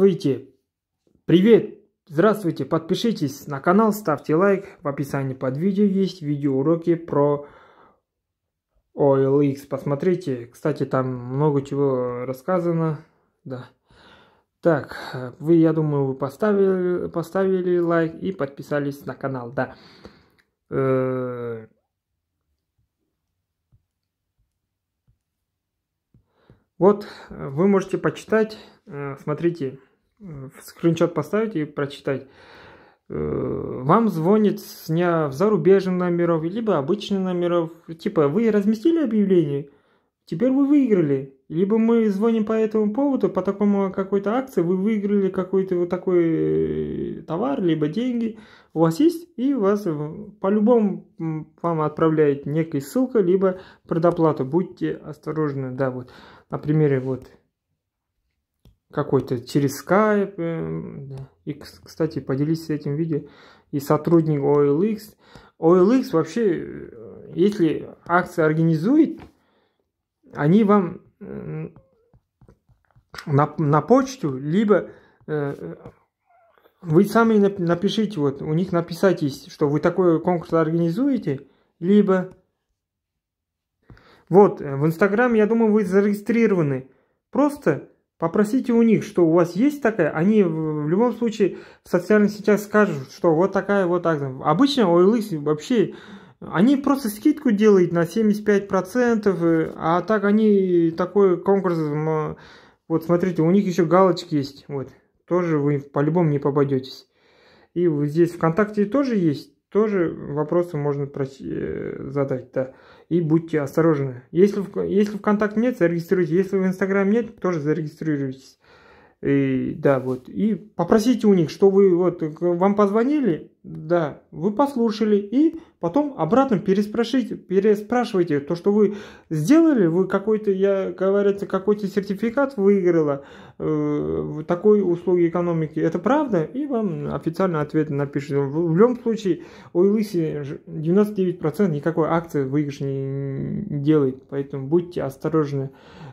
Здравствуйте! Привет! Здравствуйте! Подпишитесь на канал, ставьте лайк. В описании под видео есть видеоуроки про OLX. Посмотрите. Кстати, там много чего рассказано. Да. Так, вы, я думаю, вы поставили, поставили лайк и подписались на канал, да. Э, вот, вы можете почитать, э, смотрите, Э, скриншот поставить и прочитать. Э, вам звонит с дня в зарубежных номеров, либо обычных номеров. Типа, вы разместили объявление, теперь вы выиграли. Либо мы звоним по этому поводу, по такому э, какой-то акции, вы выиграли какой-то вот такой товар, либо деньги. У вас есть, и вас по-любому вам отправляет некая ссылка, либо предоплату. Будьте осторожны, да, вот на примере вот какой-то через Skype. Эм, И, кстати, поделитесь этим видео. И сотрудник OLX. OLX вообще, э, если акция организует, они вам э, на, на почту, либо э, вы сами напишите, вот у них написайтесь, что вы такой конкурс организуете, либо... Вот, в Инстаграме, я думаю, вы зарегистрированы. Просто Попросите у них, что у вас есть такая, они в любом случае в социальных сетях скажут, что вот такая, вот так. Обычно OLX вообще, они просто скидку делают на 75%, а так они такой конкурс, вот смотрите, у них еще галочки есть, вот, тоже вы по-любому не попадетесь. И вот здесь ВКонтакте тоже есть тоже вопросы можно просить, э, задать, да. И будьте осторожны. Если, если в, если ВКонтакте нет, зарегистрируйтесь. Если в Инстаграм нет, тоже зарегистрируйтесь. И, да, вот. И попросите у них, что вы вот вам позвонили, да, вы послушали, и потом обратно переспрашивайте, переспрашивайте то, что вы сделали, вы какой-то, я говорят, какой-то сертификат выиграла э, в такой услуге экономики, это правда? И вам официально ответ напишет. В, в любом случае, у Илыси 99% никакой акции выигрыш не делает, поэтому будьте осторожны.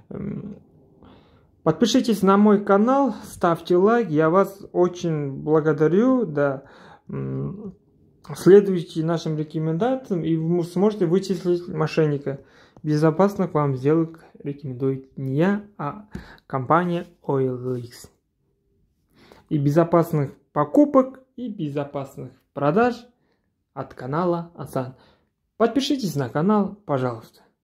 Эм, Подпишитесь на мой канал, ставьте лайк, я вас очень благодарю, да. Следуйте нашим рекомендациям, и вы сможете вычислить мошенника. безопасно. К вам сделок рекомендует не я, а компания OLX. И безопасных покупок, и безопасных продаж от канала Асан. Подпишитесь на канал, пожалуйста.